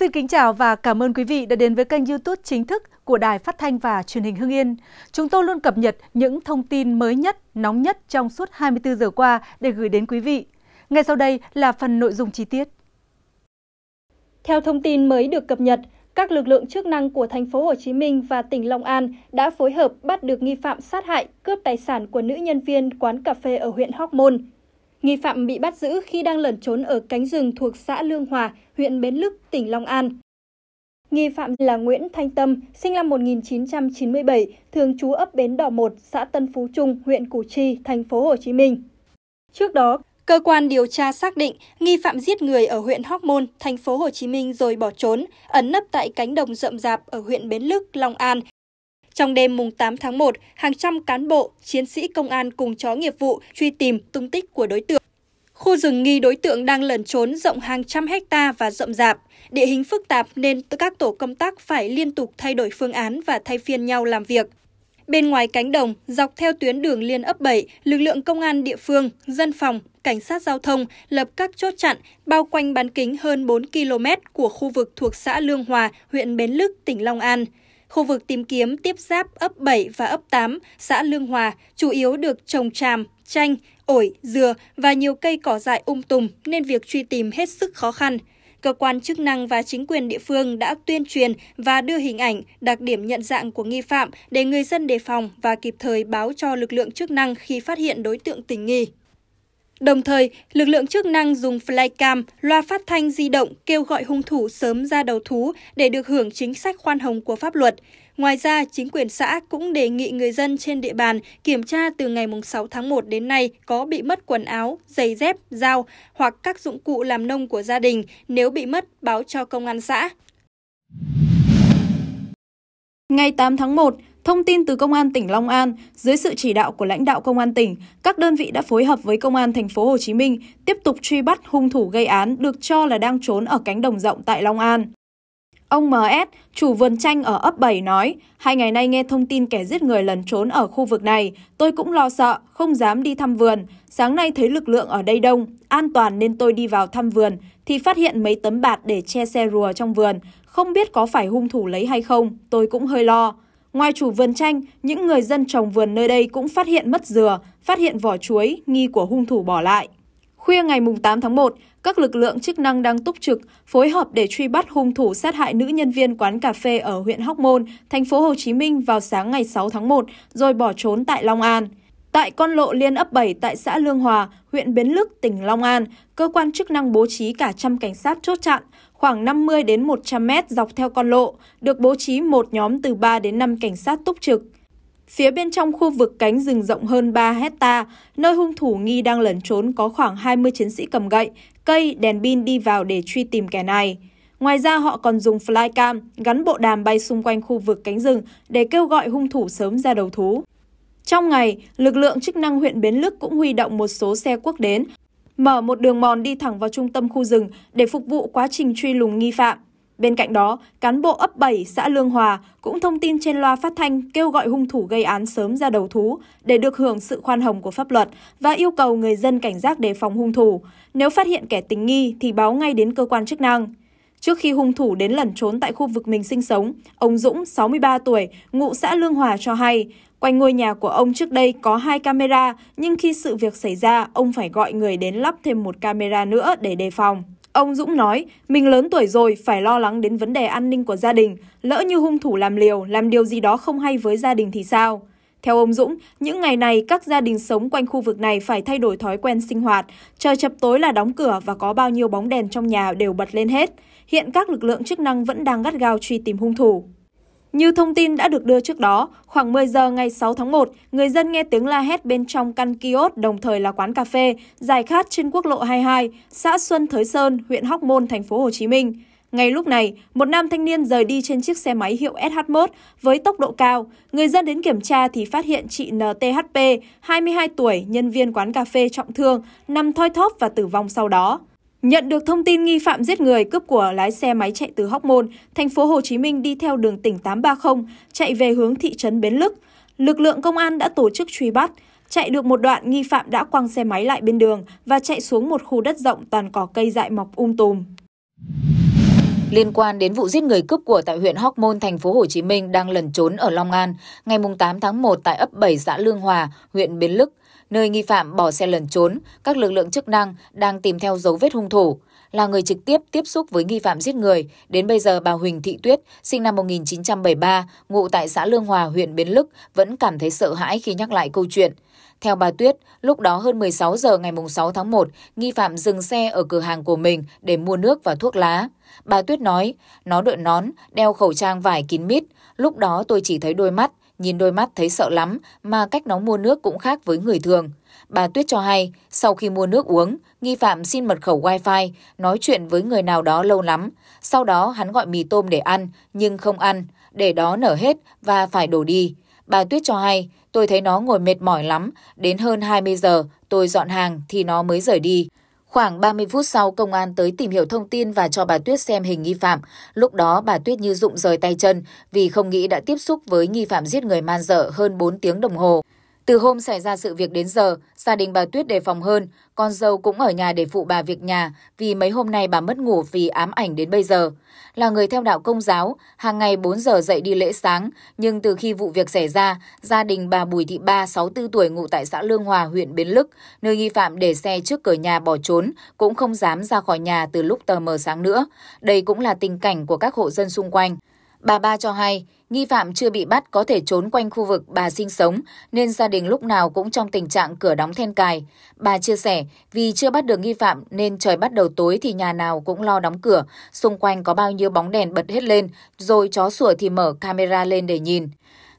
Xin kính chào và cảm ơn quý vị đã đến với kênh YouTube chính thức của Đài Phát thanh và Truyền hình Hưng Yên. Chúng tôi luôn cập nhật những thông tin mới nhất, nóng nhất trong suốt 24 giờ qua để gửi đến quý vị. Ngay sau đây là phần nội dung chi tiết. Theo thông tin mới được cập nhật, các lực lượng chức năng của thành phố Hồ Chí Minh và tỉnh Long An đã phối hợp bắt được nghi phạm sát hại, cướp tài sản của nữ nhân viên quán cà phê ở huyện Hóc Môn. Nghi phạm bị bắt giữ khi đang lẩn trốn ở cánh rừng thuộc xã Lương Hòa, huyện Bến Lức, tỉnh Long An. Nghi phạm là Nguyễn Thanh Tâm, sinh năm 1997, thường trú ấp Bến Đỏ 1, xã Tân Phú Trung, huyện Củ Chi, thành phố Hồ Chí Minh. Trước đó, cơ quan điều tra xác định nghi phạm giết người ở huyện Hóc Môn, thành phố Hồ Chí Minh rồi bỏ trốn, ẩn nấp tại cánh đồng rậm rạp ở huyện Bến Lức, Long An trong đêm mùng 8 tháng 1, hàng trăm cán bộ, chiến sĩ công an cùng chó nghiệp vụ truy tìm tung tích của đối tượng. Khu rừng nghi đối tượng đang lẩn trốn rộng hàng trăm hecta và rộng rạp. Địa hình phức tạp nên các tổ công tác phải liên tục thay đổi phương án và thay phiên nhau làm việc. Bên ngoài cánh đồng, dọc theo tuyến đường liên ấp 7, lực lượng công an địa phương, dân phòng, cảnh sát giao thông lập các chốt chặn bao quanh bán kính hơn 4 km của khu vực thuộc xã Lương Hòa, huyện Bến Lức, tỉnh Long An. Khu vực tìm kiếm tiếp giáp ấp 7 và ấp 8, xã Lương Hòa, chủ yếu được trồng tràm, chanh, ổi, dừa và nhiều cây cỏ dại um tùm nên việc truy tìm hết sức khó khăn. Cơ quan chức năng và chính quyền địa phương đã tuyên truyền và đưa hình ảnh, đặc điểm nhận dạng của nghi phạm để người dân đề phòng và kịp thời báo cho lực lượng chức năng khi phát hiện đối tượng tình nghi. Đồng thời, lực lượng chức năng dùng flycam, loa phát thanh di động kêu gọi hung thủ sớm ra đầu thú để được hưởng chính sách khoan hồng của pháp luật. Ngoài ra, chính quyền xã cũng đề nghị người dân trên địa bàn kiểm tra từ ngày 6 tháng 1 đến nay có bị mất quần áo, giày dép, dao hoặc các dụng cụ làm nông của gia đình. Nếu bị mất, báo cho công an xã. Ngày 8 tháng 1, Thông tin từ Công an tỉnh Long An, dưới sự chỉ đạo của lãnh đạo Công an tỉnh, các đơn vị đã phối hợp với Công an thành phố Hồ Chí Minh tiếp tục truy bắt hung thủ gây án được cho là đang trốn ở cánh đồng rộng tại Long An. Ông MS, chủ vườn chanh ở ấp 7 nói, hai ngày nay nghe thông tin kẻ giết người lẩn trốn ở khu vực này, tôi cũng lo sợ, không dám đi thăm vườn. Sáng nay thấy lực lượng ở đây đông, an toàn nên tôi đi vào thăm vườn, thì phát hiện mấy tấm bạt để che xe rùa trong vườn. Không biết có phải hung thủ lấy hay không, tôi cũng hơi lo. Ngoài chủ vườn chanh, những người dân trồng vườn nơi đây cũng phát hiện mất dừa, phát hiện vỏ chuối nghi của hung thủ bỏ lại. Khuya ngày 8 tháng 1, các lực lượng chức năng đang túc trực phối hợp để truy bắt hung thủ sát hại nữ nhân viên quán cà phê ở huyện Hóc Môn, thành phố Hồ Chí Minh vào sáng ngày 6 tháng 1 rồi bỏ trốn tại Long An. Tại con lộ liên ấp 7 tại xã Lương Hòa, huyện Bến Lức, tỉnh Long An, cơ quan chức năng bố trí cả trăm cảnh sát chốt chặn, khoảng 50 đến 100 mét dọc theo con lộ, được bố trí một nhóm từ 3 đến 5 cảnh sát túc trực. Phía bên trong khu vực cánh rừng rộng hơn 3 hecta, nơi hung thủ nghi đang lẩn trốn có khoảng 20 chiến sĩ cầm gậy, cây, đèn pin đi vào để truy tìm kẻ này. Ngoài ra họ còn dùng flycam gắn bộ đàm bay xung quanh khu vực cánh rừng để kêu gọi hung thủ sớm ra đầu thú. Trong ngày, lực lượng chức năng huyện Bến Lức cũng huy động một số xe quốc đến, mở một đường mòn đi thẳng vào trung tâm khu rừng để phục vụ quá trình truy lùng nghi phạm. Bên cạnh đó, cán bộ ấp 7 xã Lương Hòa cũng thông tin trên loa phát thanh kêu gọi hung thủ gây án sớm ra đầu thú để được hưởng sự khoan hồng của pháp luật và yêu cầu người dân cảnh giác đề phòng hung thủ. Nếu phát hiện kẻ tình nghi thì báo ngay đến cơ quan chức năng. Trước khi hung thủ đến lẩn trốn tại khu vực mình sinh sống, ông Dũng, 63 tuổi, ngụ xã Lương Hòa cho hay, Quanh ngôi nhà của ông trước đây có hai camera, nhưng khi sự việc xảy ra, ông phải gọi người đến lắp thêm một camera nữa để đề phòng. Ông Dũng nói, mình lớn tuổi rồi, phải lo lắng đến vấn đề an ninh của gia đình. Lỡ như hung thủ làm liều, làm điều gì đó không hay với gia đình thì sao? Theo ông Dũng, những ngày này các gia đình sống quanh khu vực này phải thay đổi thói quen sinh hoạt. Trời chập tối là đóng cửa và có bao nhiêu bóng đèn trong nhà đều bật lên hết. Hiện các lực lượng chức năng vẫn đang gắt gao truy tìm hung thủ. Như thông tin đã được đưa trước đó, khoảng 10 giờ ngày 6 tháng 1, người dân nghe tiếng la hét bên trong căn kiosk đồng thời là quán cà phê, giải khát trên quốc lộ 22, xã Xuân Thới Sơn, huyện Hóc Môn, thành phố Hồ Chí Minh. Ngay lúc này, một nam thanh niên rời đi trên chiếc xe máy hiệu SH1 với tốc độ cao. Người dân đến kiểm tra thì phát hiện chị NTHP, 22 tuổi, nhân viên quán cà phê trọng thương, nằm thoi thóp và tử vong sau đó. Nhận được thông tin nghi phạm giết người cướp của lái xe máy chạy từ Hóc Môn, thành phố Hồ Chí Minh đi theo đường tỉnh 830 chạy về hướng thị trấn Bến Lức. Lực lượng công an đã tổ chức truy bắt, chạy được một đoạn nghi phạm đã quăng xe máy lại bên đường và chạy xuống một khu đất rộng toàn cỏ cây dại mọc um tùm. Liên quan đến vụ giết người cướp của tại huyện Hóc Môn, thành phố Hồ Chí Minh đang lẩn trốn ở Long An, ngày 8 tháng 1 tại ấp 7 xã Lương Hòa, huyện Bến Lức, nơi nghi phạm bỏ xe lẩn trốn, các lực lượng chức năng đang tìm theo dấu vết hung thủ. Là người trực tiếp tiếp xúc với nghi phạm giết người, đến bây giờ bà Huỳnh Thị Tuyết, sinh năm 1973, ngụ tại xã Lương Hòa, huyện Bến Lức, vẫn cảm thấy sợ hãi khi nhắc lại câu chuyện. Theo bà Tuyết, lúc đó hơn 16 giờ ngày 6 tháng 1, nghi phạm dừng xe ở cửa hàng của mình để mua nước và thuốc lá. Bà Tuyết nói, nó đội nón, đeo khẩu trang vải kín mít, lúc đó tôi chỉ thấy đôi mắt, Nhìn đôi mắt thấy sợ lắm mà cách nó mua nước cũng khác với người thường. Bà Tuyết cho hay, sau khi mua nước uống, nghi phạm xin mật khẩu wifi, nói chuyện với người nào đó lâu lắm. Sau đó hắn gọi mì tôm để ăn, nhưng không ăn, để đó nở hết và phải đổ đi. Bà Tuyết cho hay, tôi thấy nó ngồi mệt mỏi lắm, đến hơn 20 giờ tôi dọn hàng thì nó mới rời đi. Khoảng 30 phút sau, công an tới tìm hiểu thông tin và cho bà Tuyết xem hình nghi phạm. Lúc đó, bà Tuyết như rụng rời tay chân vì không nghĩ đã tiếp xúc với nghi phạm giết người man dợ hơn 4 tiếng đồng hồ. Từ hôm xảy ra sự việc đến giờ, gia đình bà Tuyết đề phòng hơn, con dâu cũng ở nhà để phụ bà việc nhà vì mấy hôm nay bà mất ngủ vì ám ảnh đến bây giờ. Là người theo đạo công giáo, hàng ngày 4 giờ dậy đi lễ sáng, nhưng từ khi vụ việc xảy ra, gia đình bà Bùi Thị Ba, 64 tuổi ngụ tại xã Lương Hòa, huyện Bến Lức, nơi nghi phạm để xe trước cửa nhà bỏ trốn, cũng không dám ra khỏi nhà từ lúc tờ mờ sáng nữa. Đây cũng là tình cảnh của các hộ dân xung quanh. Bà Ba cho hay, Nghi phạm chưa bị bắt có thể trốn quanh khu vực bà sinh sống nên gia đình lúc nào cũng trong tình trạng cửa đóng then cài. Bà chia sẻ vì chưa bắt được nghi phạm nên trời bắt đầu tối thì nhà nào cũng lo đóng cửa, xung quanh có bao nhiêu bóng đèn bật hết lên, rồi chó sủa thì mở camera lên để nhìn.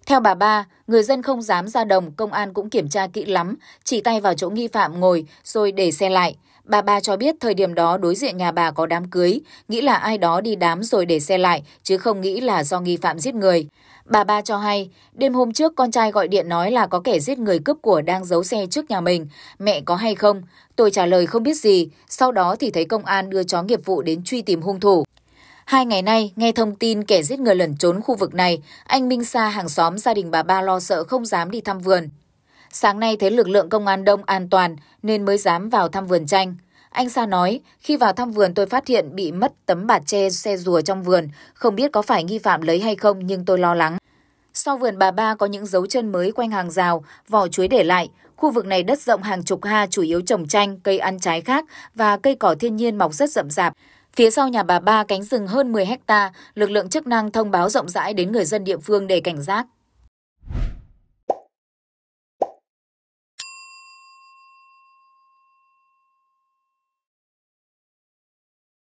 Theo bà Ba, người dân không dám ra đồng, công an cũng kiểm tra kỹ lắm, chỉ tay vào chỗ nghi phạm ngồi rồi để xe lại. Bà bà cho biết thời điểm đó đối diện nhà bà có đám cưới, nghĩ là ai đó đi đám rồi để xe lại, chứ không nghĩ là do nghi phạm giết người. Bà ba cho hay, đêm hôm trước con trai gọi điện nói là có kẻ giết người cướp của đang giấu xe trước nhà mình, mẹ có hay không? Tôi trả lời không biết gì, sau đó thì thấy công an đưa chó nghiệp vụ đến truy tìm hung thủ. Hai ngày nay, nghe thông tin kẻ giết người lẩn trốn khu vực này, anh Minh Sa hàng xóm gia đình bà ba lo sợ không dám đi thăm vườn. Sáng nay thấy lực lượng công an đông an toàn nên mới dám vào thăm vườn chanh. Anh Sa nói, khi vào thăm vườn tôi phát hiện bị mất tấm bạt tre xe rùa trong vườn, không biết có phải nghi phạm lấy hay không nhưng tôi lo lắng. Sau vườn bà ba có những dấu chân mới quanh hàng rào, vỏ chuối để lại. Khu vực này đất rộng hàng chục ha chủ yếu trồng chanh, cây ăn trái khác và cây cỏ thiên nhiên mọc rất rậm rạp. Phía sau nhà bà ba cánh rừng hơn 10 hecta, lực lượng chức năng thông báo rộng rãi đến người dân địa phương để cảnh giác.